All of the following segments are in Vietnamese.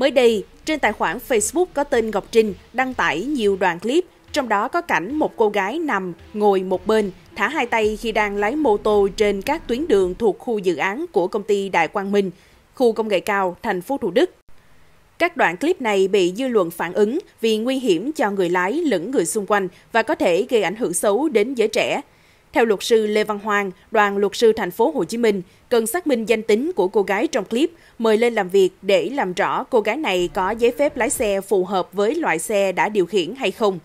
Mới đây, trên tài khoản Facebook có tên Ngọc Trinh đăng tải nhiều đoạn clip, trong đó có cảnh một cô gái nằm, ngồi một bên, thả hai tay khi đang lái mô tô trên các tuyến đường thuộc khu dự án của công ty Đại Quang Minh, khu công nghệ cao, thành phố Thủ Đức. Các đoạn clip này bị dư luận phản ứng vì nguy hiểm cho người lái lẫn người xung quanh và có thể gây ảnh hưởng xấu đến giới trẻ. Theo luật sư Lê Văn Hoàng, đoàn luật sư thành phố Hồ Chí Minh cần xác minh danh tính của cô gái trong clip mời lên làm việc để làm rõ cô gái này có giấy phép lái xe phù hợp với loại xe đã điều khiển hay không.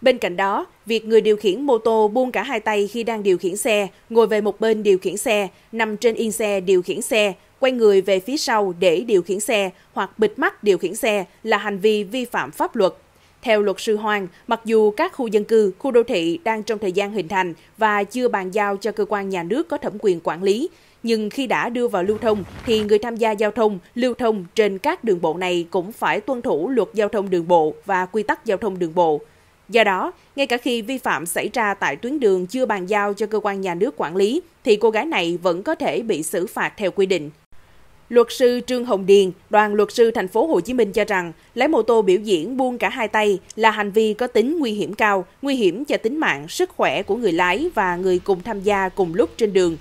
Bên cạnh đó, việc người điều khiển mô tô buông cả hai tay khi đang điều khiển xe, ngồi về một bên điều khiển xe, nằm trên yên xe điều khiển xe, quay người về phía sau để điều khiển xe hoặc bịt mắt điều khiển xe là hành vi vi phạm pháp luật. Theo luật sư Hoàng, mặc dù các khu dân cư, khu đô thị đang trong thời gian hình thành và chưa bàn giao cho cơ quan nhà nước có thẩm quyền quản lý, nhưng khi đã đưa vào lưu thông thì người tham gia giao thông, lưu thông trên các đường bộ này cũng phải tuân thủ luật giao thông đường bộ và quy tắc giao thông đường bộ. Do đó, ngay cả khi vi phạm xảy ra tại tuyến đường chưa bàn giao cho cơ quan nhà nước quản lý, thì cô gái này vẫn có thể bị xử phạt theo quy định. Luật sư Trương Hồng Điền, đoàn luật sư thành phố Hồ Chí Minh cho rằng, lái mô tô biểu diễn buông cả hai tay là hành vi có tính nguy hiểm cao, nguy hiểm cho tính mạng, sức khỏe của người lái và người cùng tham gia cùng lúc trên đường.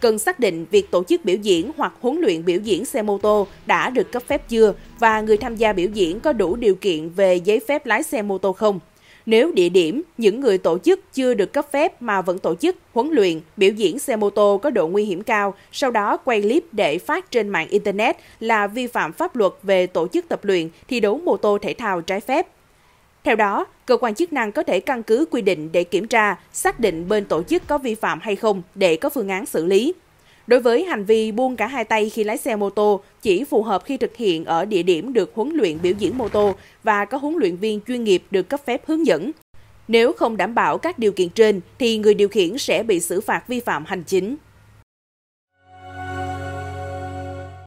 Cần xác định việc tổ chức biểu diễn hoặc huấn luyện biểu diễn xe mô tô đã được cấp phép chưa và người tham gia biểu diễn có đủ điều kiện về giấy phép lái xe mô tô không. Nếu địa điểm, những người tổ chức chưa được cấp phép mà vẫn tổ chức, huấn luyện, biểu diễn xe mô tô có độ nguy hiểm cao, sau đó quay clip để phát trên mạng Internet là vi phạm pháp luật về tổ chức tập luyện, thi đấu mô tô thể thao trái phép. Theo đó, cơ quan chức năng có thể căn cứ quy định để kiểm tra, xác định bên tổ chức có vi phạm hay không để có phương án xử lý. Đối với hành vi buông cả hai tay khi lái xe mô tô, chỉ phù hợp khi thực hiện ở địa điểm được huấn luyện biểu diễn mô tô và có huấn luyện viên chuyên nghiệp được cấp phép hướng dẫn. Nếu không đảm bảo các điều kiện trên, thì người điều khiển sẽ bị xử phạt vi phạm hành chính.